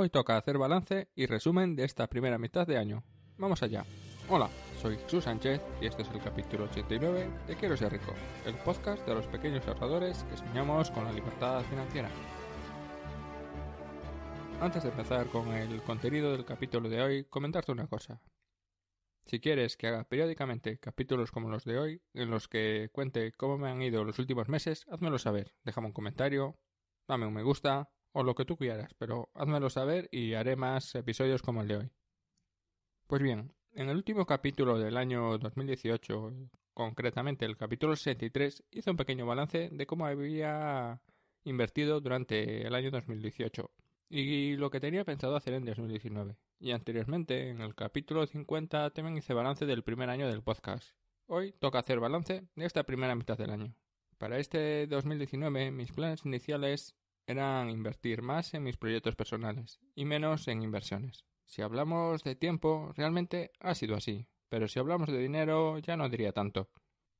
Hoy toca hacer balance y resumen de esta primera mitad de año. Vamos allá. Hola, soy Jesús Sánchez y este es el capítulo 89 de Quiero ser rico, el podcast de los pequeños ahorradores que soñamos con la libertad financiera. Antes de empezar con el contenido del capítulo de hoy, comentarte una cosa. Si quieres que haga periódicamente capítulos como los de hoy, en los que cuente cómo me han ido los últimos meses, házmelo saber. Déjame un comentario, dame un me gusta o lo que tú quieras, pero házmelo saber y haré más episodios como el de hoy. Pues bien, en el último capítulo del año 2018, concretamente el capítulo 63, hice un pequeño balance de cómo había invertido durante el año 2018 y lo que tenía pensado hacer en 2019. Y anteriormente, en el capítulo 50, también hice balance del primer año del podcast. Hoy toca hacer balance de esta primera mitad del año. Para este 2019, mis planes iniciales eran invertir más en mis proyectos personales y menos en inversiones. Si hablamos de tiempo, realmente ha sido así, pero si hablamos de dinero ya no diría tanto.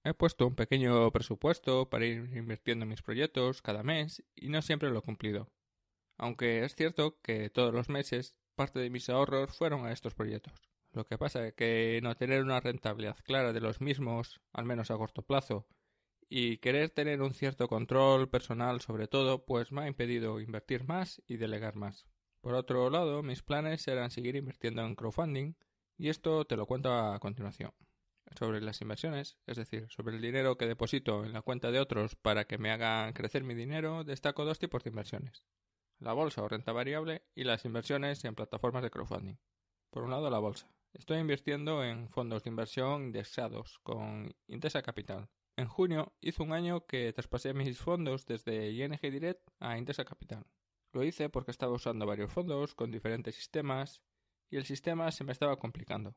He puesto un pequeño presupuesto para ir invirtiendo en mis proyectos cada mes y no siempre lo he cumplido. Aunque es cierto que todos los meses parte de mis ahorros fueron a estos proyectos. Lo que pasa es que no tener una rentabilidad clara de los mismos, al menos a corto plazo, y querer tener un cierto control personal sobre todo, pues me ha impedido invertir más y delegar más. Por otro lado, mis planes eran seguir invirtiendo en crowdfunding, y esto te lo cuento a continuación. Sobre las inversiones, es decir, sobre el dinero que deposito en la cuenta de otros para que me hagan crecer mi dinero, destaco dos tipos de inversiones. La bolsa o renta variable y las inversiones en plataformas de crowdfunding. Por un lado, la bolsa. Estoy invirtiendo en fondos de inversión indexados con Intesa Capital, en junio hizo un año que traspasé mis fondos desde ING Direct a Intesa Capital. Lo hice porque estaba usando varios fondos con diferentes sistemas y el sistema se me estaba complicando.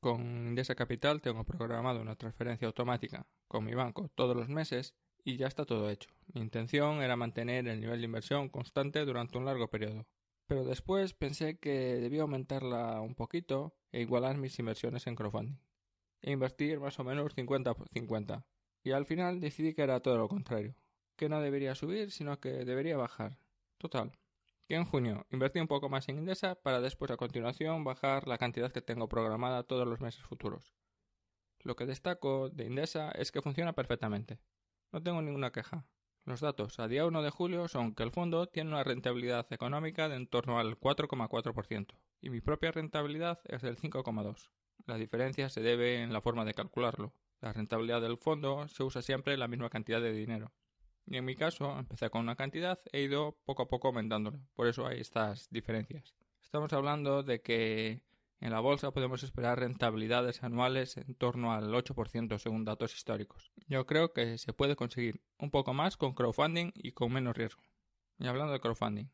Con Indesa Capital tengo programado una transferencia automática con mi banco todos los meses y ya está todo hecho. Mi intención era mantener el nivel de inversión constante durante un largo periodo. Pero después pensé que debía aumentarla un poquito e igualar mis inversiones en crowdfunding. E invertir más o menos 50-50 y al final decidí que era todo lo contrario, que no debería subir, sino que debería bajar. Total, que en junio invertí un poco más en Indesa para después a continuación bajar la cantidad que tengo programada todos los meses futuros. Lo que destaco de Indesa es que funciona perfectamente. No tengo ninguna queja. Los datos a día 1 de julio son que el fondo tiene una rentabilidad económica de en torno al 4,4% y mi propia rentabilidad es del 5,2%. La diferencia se debe en la forma de calcularlo, la rentabilidad del fondo se usa siempre la misma cantidad de dinero. Y en mi caso, empecé con una cantidad e he ido poco a poco aumentándola. Por eso hay estas diferencias. Estamos hablando de que en la bolsa podemos esperar rentabilidades anuales en torno al 8% según datos históricos. Yo creo que se puede conseguir un poco más con crowdfunding y con menos riesgo. Y hablando de crowdfunding.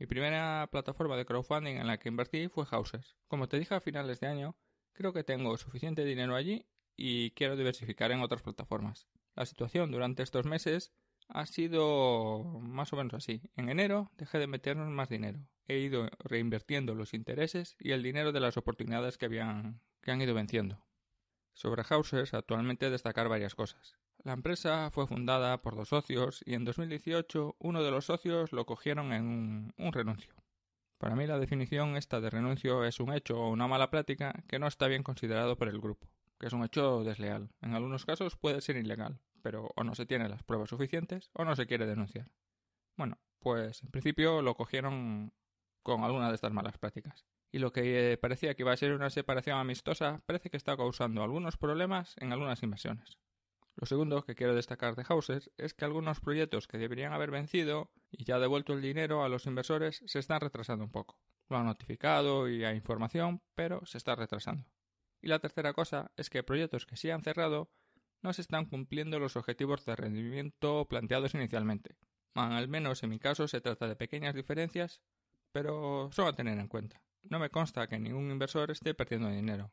Mi primera plataforma de crowdfunding en la que invertí fue Houses. Como te dije a finales de año, creo que tengo suficiente dinero allí y quiero diversificar en otras plataformas. La situación durante estos meses ha sido más o menos así. En enero dejé de meternos más dinero. He ido reinvirtiendo los intereses y el dinero de las oportunidades que, habían, que han ido venciendo. Sobre Hausers actualmente destacar varias cosas. La empresa fue fundada por dos socios y en 2018 uno de los socios lo cogieron en un, un renuncio. Para mí la definición esta de renuncio es un hecho o una mala práctica que no está bien considerado por el grupo que es un hecho desleal. En algunos casos puede ser ilegal, pero o no se tiene las pruebas suficientes o no se quiere denunciar. Bueno, pues en principio lo cogieron con alguna de estas malas prácticas. Y lo que eh, parecía que iba a ser una separación amistosa parece que está causando algunos problemas en algunas inversiones. Lo segundo que quiero destacar de Hauser es que algunos proyectos que deberían haber vencido y ya devuelto el dinero a los inversores se están retrasando un poco. Lo han notificado y hay información, pero se está retrasando. Y la tercera cosa es que proyectos que sí han cerrado no se están cumpliendo los objetivos de rendimiento planteados inicialmente. Al menos en mi caso se trata de pequeñas diferencias, pero son a tener en cuenta. No me consta que ningún inversor esté perdiendo dinero,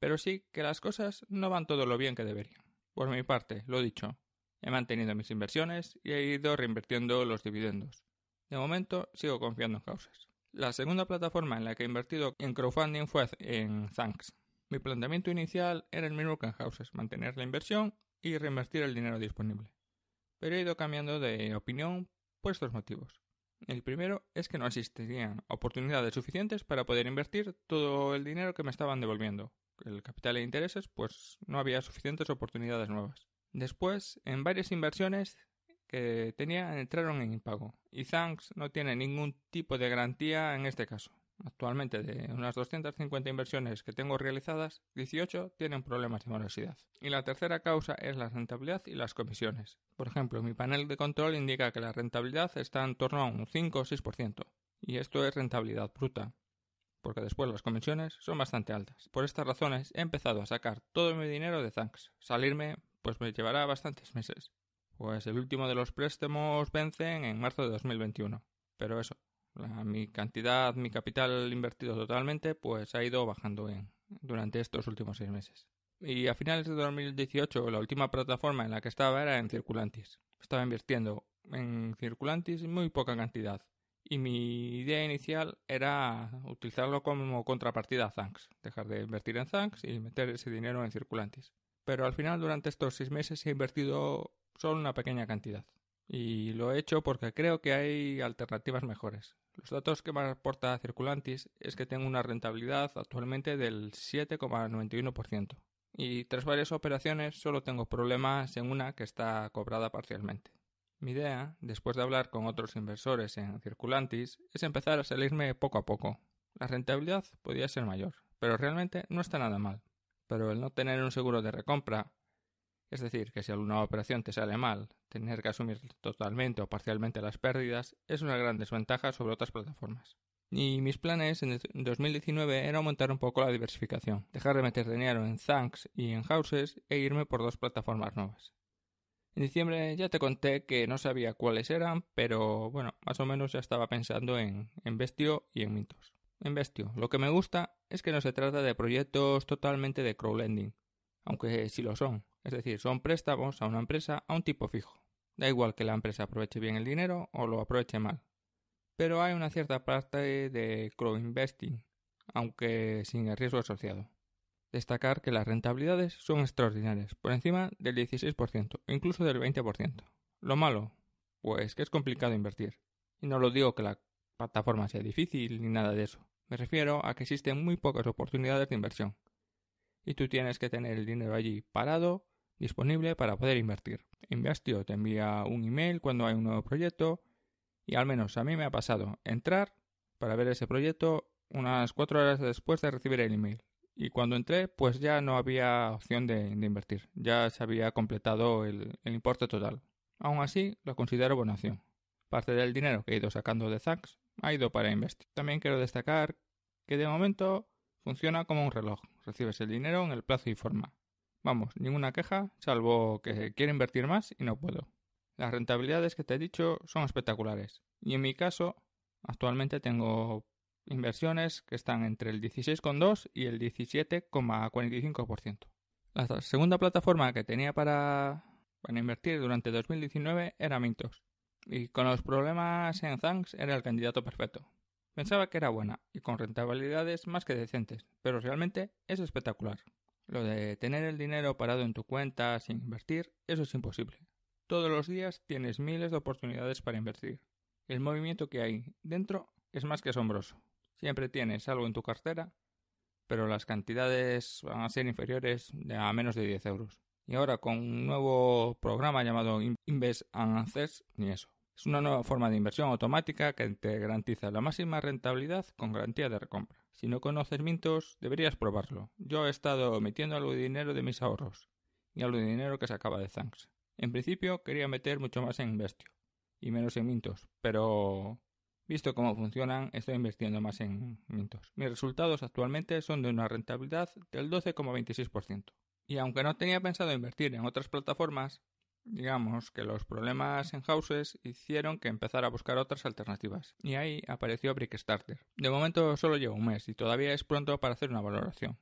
pero sí que las cosas no van todo lo bien que deberían. Por mi parte, lo dicho, he mantenido mis inversiones y he ido reinvirtiendo los dividendos. De momento sigo confiando en causas. La segunda plataforma en la que he invertido en crowdfunding fue en Thanks, mi planteamiento inicial era el mismo que en Houses, mantener la inversión y reinvertir el dinero disponible. Pero he ido cambiando de opinión por estos motivos. El primero es que no existían oportunidades suficientes para poder invertir todo el dinero que me estaban devolviendo. El capital e intereses, pues no había suficientes oportunidades nuevas. Después, en varias inversiones que tenía entraron en impago y Thanks no tiene ningún tipo de garantía en este caso. Actualmente, de unas 250 inversiones que tengo realizadas, 18 tienen problemas de morosidad. Y la tercera causa es la rentabilidad y las comisiones. Por ejemplo, mi panel de control indica que la rentabilidad está en torno a un 5 o 6%. Y esto es rentabilidad bruta, porque después las comisiones son bastante altas. Por estas razones he empezado a sacar todo mi dinero de Thanks. Salirme, pues me llevará bastantes meses. Pues el último de los préstamos vencen en marzo de 2021. Pero eso, mi cantidad, mi capital invertido totalmente, pues ha ido bajando en, durante estos últimos seis meses. Y a finales de 2018 la última plataforma en la que estaba era en Circulantis. Estaba invirtiendo en Circulantis muy poca cantidad. Y mi idea inicial era utilizarlo como contrapartida a Thanks, dejar de invertir en Thanks y meter ese dinero en Circulantis. Pero al final durante estos seis meses he invertido solo una pequeña cantidad. Y lo he hecho porque creo que hay alternativas mejores. Los datos que me aporta Circulantis es que tengo una rentabilidad actualmente del 7,91%. Y tras varias operaciones solo tengo problemas en una que está cobrada parcialmente. Mi idea, después de hablar con otros inversores en Circulantis, es empezar a salirme poco a poco. La rentabilidad podría ser mayor, pero realmente no está nada mal. Pero el no tener un seguro de recompra, es decir, que si alguna operación te sale mal, tener que asumir totalmente o parcialmente las pérdidas es una gran desventaja sobre otras plataformas. Y mis planes en 2019 era aumentar un poco la diversificación, dejar de meter dinero en Thanks y en Houses e irme por dos plataformas nuevas. En diciembre ya te conté que no sabía cuáles eran, pero bueno, más o menos ya estaba pensando en, en Bestio y en Mintos. En Bestio, lo que me gusta es que no se trata de proyectos totalmente de crowdlending, aunque sí lo son, es decir, son préstamos a una empresa a un tipo fijo. Da igual que la empresa aproveche bien el dinero o lo aproveche mal. Pero hay una cierta parte de investing, aunque sin el riesgo asociado. Destacar que las rentabilidades son extraordinarias, por encima del 16%, incluso del 20%. Lo malo, pues que es complicado invertir. Y no lo digo que la plataforma sea difícil ni nada de eso. Me refiero a que existen muy pocas oportunidades de inversión y tú tienes que tener el dinero allí parado, disponible para poder invertir. Investio te envía un email cuando hay un nuevo proyecto y al menos a mí me ha pasado entrar para ver ese proyecto unas cuatro horas después de recibir el email. Y cuando entré, pues ya no había opción de, invertir. Ya se había completado el, importe total. Aún así, lo considero buena acción. Parte del dinero que he ido sacando de Zax ha ido para Investio. También quiero destacar que de momento Funciona como un reloj. Recibes el dinero en el plazo y forma. Vamos, ninguna queja, salvo que quiero invertir más y no puedo. Las rentabilidades que te he dicho son espectaculares. Y en mi caso, actualmente tengo inversiones que están entre el 16,2 y el 17,45%. La segunda plataforma que tenía para, para invertir durante 2019 era Mintos. Y con los problemas en Thanks era el candidato perfecto. Pensaba que era buena y con rentabilidades más que decentes, pero realmente es espectacular. Lo de tener el dinero parado en tu cuenta sin invertir, eso es imposible. Todos los días tienes miles de oportunidades para invertir. El movimiento que hay dentro es más que asombroso. Siempre tienes algo en tu cartera, pero las cantidades van a ser inferiores a menos de 10 euros. Y ahora con un nuevo programa llamado Invest and ni eso. Es una nueva forma de inversión automática que te garantiza la máxima rentabilidad con garantía de recompra. Si no conoces Mintos, deberías probarlo. Yo he estado metiendo algo de dinero de mis ahorros y algo de dinero que se acaba de Thanks. En principio quería meter mucho más en Investio y menos en Mintos, pero visto cómo funcionan, estoy invirtiendo más en Mintos. Mis resultados actualmente son de una rentabilidad del 12,26%. Y aunque no tenía pensado invertir en otras plataformas, Digamos que los problemas en Houses hicieron que empezara a buscar otras alternativas, y ahí apareció Brickstarter. De momento solo lleva un mes y todavía es pronto para hacer una valoración.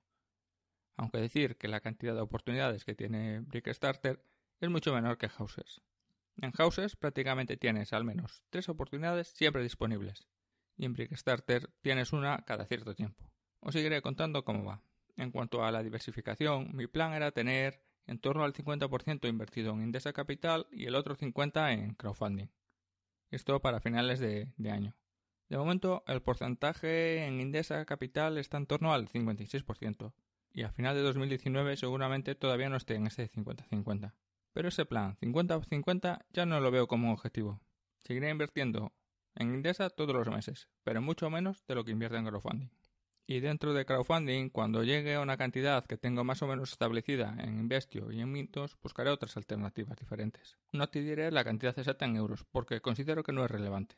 Aunque decir que la cantidad de oportunidades que tiene Brickstarter es mucho menor que Houses. En Houses prácticamente tienes al menos tres oportunidades siempre disponibles, y en Brickstarter tienes una cada cierto tiempo. Os seguiré contando cómo va. En cuanto a la diversificación, mi plan era tener en torno al 50% invertido en Indesa Capital y el otro 50% en crowdfunding. Esto para finales de, año. De momento, el porcentaje en Indesa Capital está en torno al 56%, y a final de 2019 seguramente todavía no esté en ese 50-50. Pero ese plan 50-50 ya no lo veo como un objetivo. Seguiré invirtiendo en Indesa todos los meses, pero mucho menos de lo que invierte en crowdfunding. Y dentro de crowdfunding, cuando llegue a una cantidad que tengo más o menos establecida en Investio y en Mintos, buscaré otras alternativas diferentes. No te diré la cantidad exacta en euros, porque considero que no es relevante.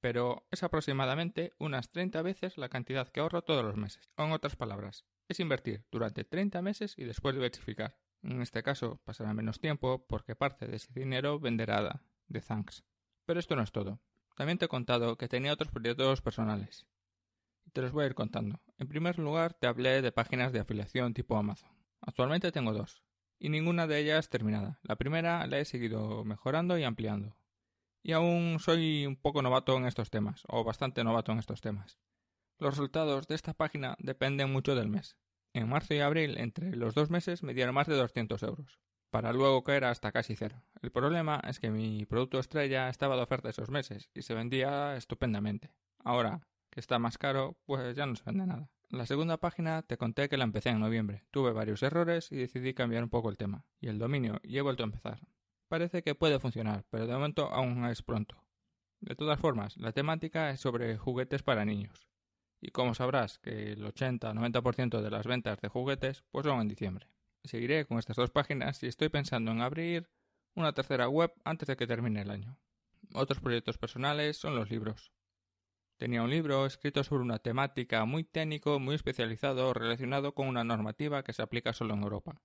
Pero es aproximadamente unas 30 veces la cantidad que ahorro todos los meses. O en otras palabras, es invertir durante 30 meses y después diversificar. En este caso, pasará menos tiempo porque parte de ese dinero venderá de Thanks. Pero esto no es todo. También te he contado que tenía otros proyectos personales. Te los voy a ir contando. En primer lugar, te hablé de páginas de afiliación tipo Amazon. Actualmente tengo dos, y ninguna de ellas terminada. La primera la he seguido mejorando y ampliando. Y aún soy un poco novato en estos temas, o bastante novato en estos temas. Los resultados de esta página dependen mucho del mes. En marzo y abril, entre los dos meses, me dieron más de 200 euros, para luego caer hasta casi cero. El problema es que mi producto estrella estaba de oferta esos meses y se vendía estupendamente. Ahora, está más caro, pues ya no se vende nada. La segunda página te conté que la empecé en noviembre. Tuve varios errores y decidí cambiar un poco el tema. Y el dominio, y he vuelto a empezar. Parece que puede funcionar, pero de momento aún es pronto. De todas formas, la temática es sobre juguetes para niños. Y como sabrás que el 80-90% de las ventas de juguetes pues son en diciembre. Seguiré con estas dos páginas y estoy pensando en abrir una tercera web antes de que termine el año. Otros proyectos personales son los libros. Tenía un libro escrito sobre una temática muy técnico, muy especializado, relacionado con una normativa que se aplica solo en Europa.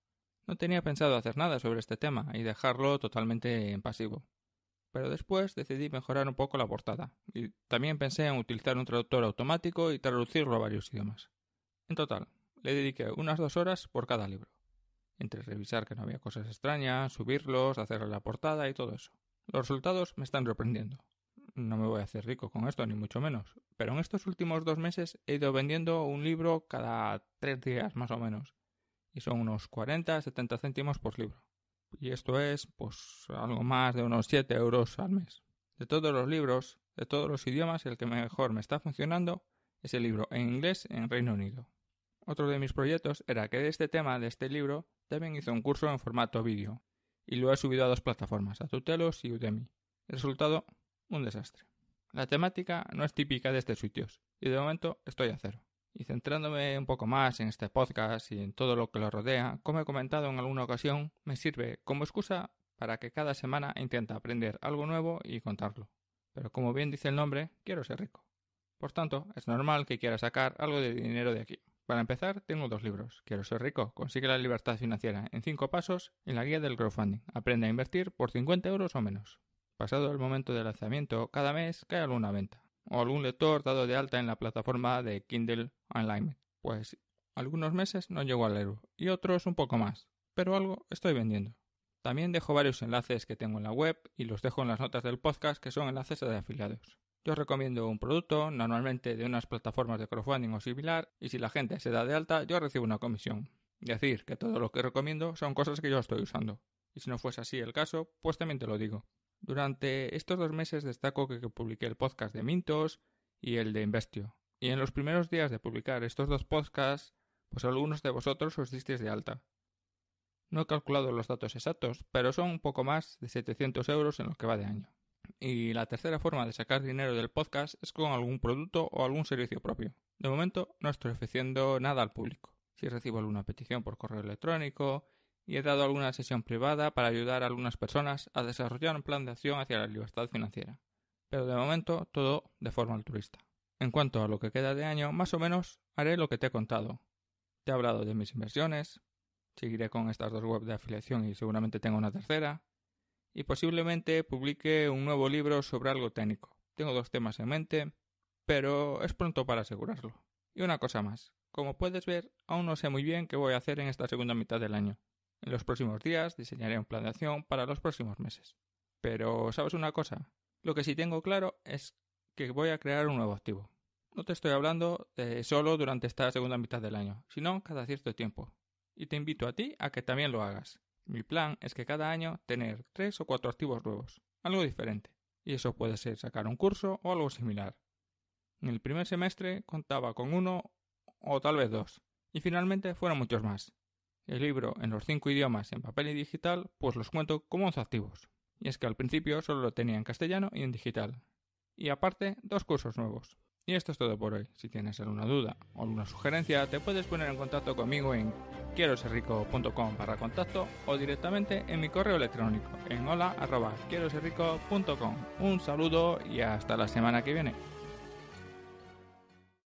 No tenía pensado hacer nada sobre este tema y dejarlo totalmente en pasivo. Pero después decidí mejorar un poco la portada, y también pensé en utilizar un traductor automático y traducirlo a varios idiomas. En total, le dediqué unas dos horas por cada libro, entre revisar que no había cosas extrañas, subirlos, hacer la portada y todo eso. Los resultados me están sorprendiendo no me voy a hacer rico con esto, ni mucho menos. Pero en estos últimos dos meses he ido vendiendo un libro cada tres días, más o menos. Y son unos 40, 70 céntimos por libro. Y esto es, pues, algo más de unos 7 euros al mes. De todos los libros, de todos los idiomas, el que mejor me está funcionando es el libro en inglés en Reino Unido. Otro de mis proyectos era que de este tema, de este libro, también hice un curso en formato vídeo. Y lo he subido a dos plataformas, a Tutelos y Udemy. El resultado, un desastre. La temática no es típica de estos sitios, y de momento estoy a cero. Y centrándome un poco más en este podcast y en todo lo que lo rodea, como he comentado en alguna ocasión, me sirve como excusa para que cada semana intenta aprender algo nuevo y contarlo. Pero como bien dice el nombre, quiero ser rico. Por tanto, es normal que quiera sacar algo de dinero de aquí. Para empezar, tengo dos libros. Quiero ser rico, consigue la libertad financiera en 5 pasos y la guía del crowdfunding. Aprende a invertir por 50 euros o menos. Pasado el momento de lanzamiento, cada mes cae alguna venta, o algún lector dado de alta en la plataforma de Kindle Unlimited. Pues algunos meses no llego al euro, y otros un poco más, pero algo estoy vendiendo. También dejo varios enlaces que tengo en la web y los dejo en las notas del podcast que son enlaces de afiliados. Yo recomiendo un producto, normalmente de unas plataformas de crowdfunding o similar, y si la gente se da de alta, yo recibo una comisión. Decir que todo lo que recomiendo son cosas que yo estoy usando. Y si no fuese así el caso, pues también te lo digo. Durante estos dos meses destaco que publiqué el podcast de Mintos y el de Investio. Y en los primeros días de publicar estos dos podcasts, pues algunos de vosotros os disteis de alta. No he calculado los datos exactos, pero son un poco más de 700 euros en lo que va de año. Y la tercera forma de sacar dinero del podcast es con algún producto o algún servicio propio. De momento no estoy ofreciendo nada al público. Si recibo alguna petición por correo electrónico y he dado alguna sesión privada para ayudar a algunas personas a desarrollar un plan de acción hacia la libertad financiera. Pero de momento todo de forma altruista. En cuanto a lo que queda de año, más o menos haré lo que te he contado. Te he hablado de mis inversiones, seguiré con estas dos webs de afiliación y seguramente tengo una tercera, y posiblemente publique un nuevo libro sobre algo técnico. Tengo dos temas en mente, pero es pronto para asegurarlo. Y una cosa más, como puedes ver, aún no sé muy bien qué voy a hacer en esta segunda mitad del año. En los próximos días diseñaré un plan de acción para los próximos meses. Pero, ¿sabes una cosa? Lo que sí tengo claro es que voy a crear un nuevo activo. No te estoy hablando de solo durante esta segunda mitad del año, sino cada cierto tiempo. Y te invito a ti a que también lo hagas. Mi plan es que cada año tener tres o cuatro activos nuevos, algo diferente. Y eso puede ser sacar un curso o algo similar. En el primer semestre contaba con uno o tal vez dos, y finalmente fueron muchos más el libro en los cinco idiomas en papel y digital, pues los cuento como 11 activos. Y es que al principio solo lo tenía en castellano y en digital. Y aparte, dos cursos nuevos. Y esto es todo por hoy. Si tienes alguna duda o alguna sugerencia, te puedes poner en contacto conmigo en quiero rico.com para contacto o directamente en mi correo electrónico en hola arroba Un saludo y hasta la semana que viene.